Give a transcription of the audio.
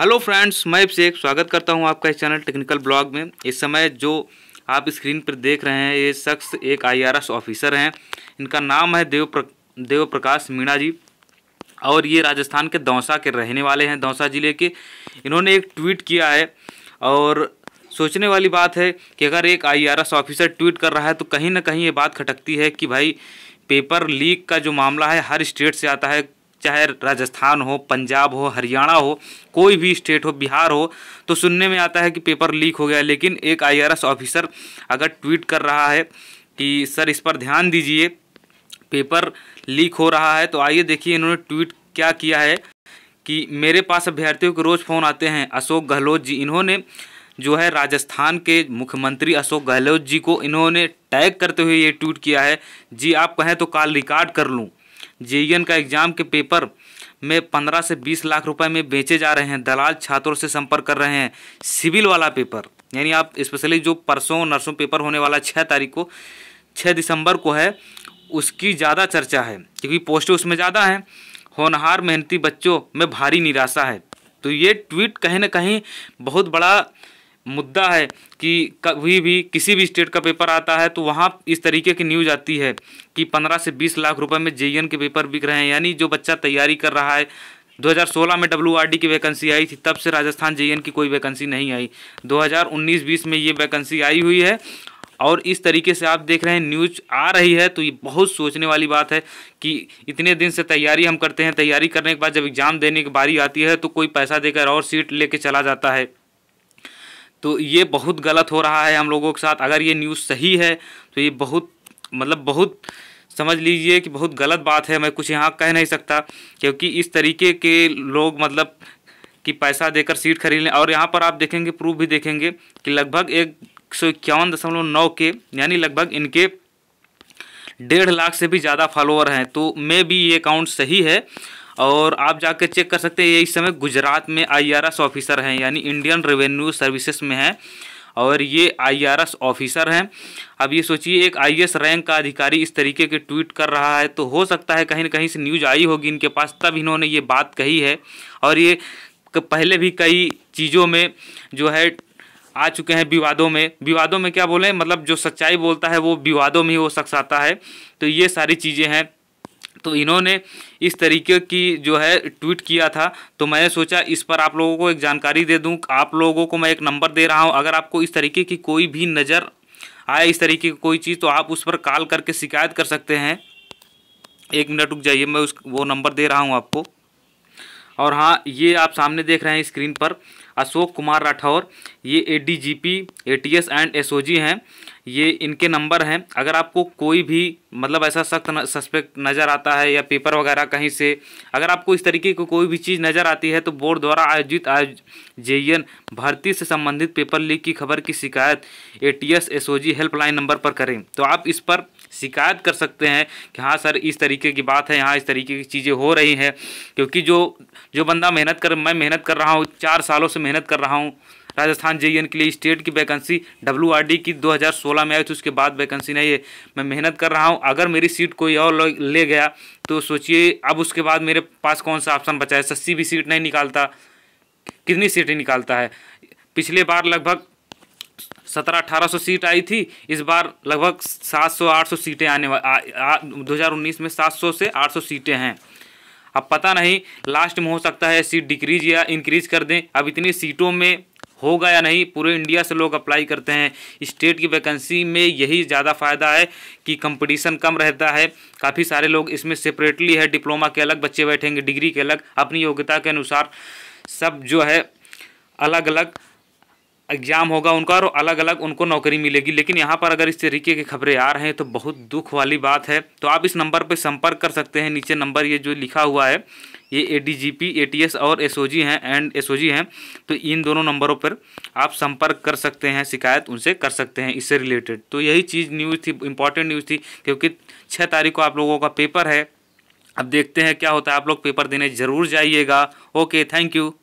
hello friends मैं अभिषेक स्वागत करता हूं आपका इस चैनल टेक्निकल ब्लॉग में इस समय जो आप स्क्रीन पर देख रहे हैं ये शख्स एक आईआरएस ऑफिसर हैं इनका नाम है देव प्र, देव प्रकाश मीणा जी और ये राजस्थान के दौसा के रहने वाले हैं दौसा ज़िले के इन्होंने एक ट्वीट किया है और सोचने वाली बात है कि अगर एक आई ऑफिसर ट्वीट कर रहा है तो कहीं ना कहीं ये बात खटकती है कि भाई पेपर लीक का जो मामला है हर स्टेट से आता है चाहे राजस्थान हो पंजाब हो हरियाणा हो कोई भी स्टेट हो बिहार हो तो सुनने में आता है कि पेपर लीक हो गया लेकिन एक आईआरएस ऑफिसर अगर ट्वीट कर रहा है कि सर इस पर ध्यान दीजिए पेपर लीक हो रहा है तो आइए देखिए इन्होंने ट्वीट क्या किया है कि मेरे पास अभ्यर्थियों के रोज़ फ़ोन आते हैं अशोक गहलोत जी इन्होंने जो है राजस्थान के मुख्यमंत्री अशोक गहलोत जी को इन्होंने टैग करते हुए ये ट्वीट किया है जी आप कहें तो कॉल रिकॉर्ड कर लूँ जेईएन का एग्जाम के पेपर में पंद्रह से बीस लाख रुपए में बेचे जा रहे हैं दलाल छात्रों से संपर्क कर रहे हैं सिविल वाला पेपर यानी आप स्पेशली जो परसों नर्सों पेपर होने वाला छः तारीख को छः दिसंबर को है उसकी ज़्यादा चर्चा है क्योंकि पोस्ट उसमें ज़्यादा हैं होनहार मेहनती बच्चों में भारी निराशा है तो ये ट्वीट कहीं ना कहीं बहुत बड़ा मुद्दा है कि कभी भी किसी भी स्टेट का पेपर आता है तो वहाँ इस तरीके की न्यूज़ आती है कि पंद्रह से बीस लाख रुपए में जे e के पेपर बिक रहे हैं यानी जो बच्चा तैयारी कर रहा है 2016 में डब्ल्यू की वैकेंसी आई थी तब से राजस्थान जे e की कोई वैकेंसी नहीं आई 2019-20 में ये वैकेंसी आई हुई है और इस तरीके से आप देख रहे हैं न्यूज आ रही है तो ये बहुत सोचने वाली बात है कि इतने दिन से तैयारी हम करते हैं तैयारी करने के बाद जब एग्ज़ाम देने की बारी आती है तो कोई पैसा देकर और सीट लेके चला जाता है तो ये बहुत गलत हो रहा है हम लोगों के साथ अगर ये न्यूज़ सही है तो ये बहुत मतलब बहुत समझ लीजिए कि बहुत गलत बात है मैं कुछ यहाँ कह नहीं सकता क्योंकि इस तरीके के लोग मतलब कि पैसा देकर सीट खरीद लें और यहाँ पर आप देखेंगे प्रूफ भी देखेंगे कि लगभग एक सौ इक्यावन दशमलव नौ के यानी लगभग इनके डेढ़ लाख से भी ज़्यादा फॉलोअर हैं तो मे भी ये अकाउंट सही है और आप जाकर चेक कर सकते हैं ये इस समय गुजरात में आईआरएस ऑफिसर हैं यानी इंडियन रेवेन्यू सर्विसेज में हैं और ये आईआरएस ऑफिसर हैं अब ये सोचिए एक आई रैंक का अधिकारी इस तरीके के ट्वीट कर रहा है तो हो सकता है कहीं ना कहीं से न्यूज़ आई होगी इनके पास तब इन्होंने ये बात कही है और ये पहले भी कई चीज़ों में जो है आ चुके हैं विवादों में विवादों में क्या बोलें मतलब जो सच्चाई बोलता है वो विवादों में ही वो शख्स आता है तो ये सारी चीज़ें हैं तो इन्होंने इस तरीके की जो है ट्वीट किया था तो मैंने सोचा इस पर आप लोगों को एक जानकारी दे दूं आप लोगों को मैं एक नंबर दे रहा हूं अगर आपको इस तरीके की कोई भी नज़र आए इस तरीके की कोई चीज़ तो आप उस पर कॉल करके शिकायत कर सकते हैं एक मिनट रुक जाइए मैं उस वो नंबर दे रहा हूँ आपको और हाँ ये आप सामने देख रहे हैं स्क्रीन पर अशोक कुमार राठौर ये A D G P A T S and S O G हैं ये इनके नंबर हैं अगर आपको कोई भी मतलब ऐसा सख्त सस्पेक्ट नज़र आता है या पेपर वगैरह कहीं से अगर आपको इस तरीके की को कोई भी चीज़ नज़र आती है तो बोर्ड द्वारा आयोजित आज जे भर्ती से संबंधित पेपर लीक की खबर की शिकायत A T S S O G helpline number पर करें तो आप इस पर शिकायत कर सकते हैं कि हाँ सर इस तरीके की बात है यहाँ इस तरीके की चीज़ें हो रही हैं क्योंकि जो जो बंदा मेहनत कर मैं मेहनत कर रहा हूँ चार सालों से मेहनत कर रहा हूँ राजस्थान जे के लिए स्टेट की वैकेंसी डब्ल्यू की 2016 में आई थी उसके बाद वैकेंसी नहीं है मैं मेहनत कर रहा हूँ अगर मेरी सीट कोई और ले गया तो सोचिए अब उसके बाद मेरे पास कौन सा ऑप्शन बचा है एस भी सीट नहीं निकालता कितनी सीटें निकालता है पिछले बार लगभग सत्रह अठारह सौ सीट आई थी इस बार लगभग सात सौ आठ सौ सीटें आने दो हज़ार उन्नीस में सात सौ से आठ सौ सीटें हैं अब पता नहीं लास्ट में हो सकता है सीट डिक्रीज या इंक्रीज कर दें अब इतनी सीटों में होगा या नहीं पूरे इंडिया से लोग अप्लाई करते हैं स्टेट की वैकेंसी में यही ज़्यादा फ़ायदा है कि कंपटीशन कम रहता है काफ़ी सारे लोग इसमें सेपरेटली है डिप्लोमा के अलग बच्चे बैठेंगे डिग्री के अलग अपनी योग्यता के अनुसार सब जो है अलग अलग एग्ज़ाम होगा उनका और अलग अलग उनको नौकरी मिलेगी लेकिन यहाँ पर अगर इस तरीके की खबरें आ रहे हैं तो बहुत दुख वाली बात है तो आप इस नंबर पर संपर्क कर सकते हैं नीचे नंबर ये जो लिखा हुआ है ये एडीजीपी एटीएस और एसओजी हैं एंड एसओजी हैं तो इन दोनों नंबरों पर आप संपर्क कर सकते हैं शिकायत उनसे कर सकते हैं इससे रिलेटेड तो यही चीज़ न्यूज़ थी इंपॉर्टेंट न्यूज़ थी क्योंकि छः तारीख को आप लोगों का पेपर है अब देखते हैं क्या होता है आप लोग पेपर देने ज़रूर जाइएगा ओके थैंक यू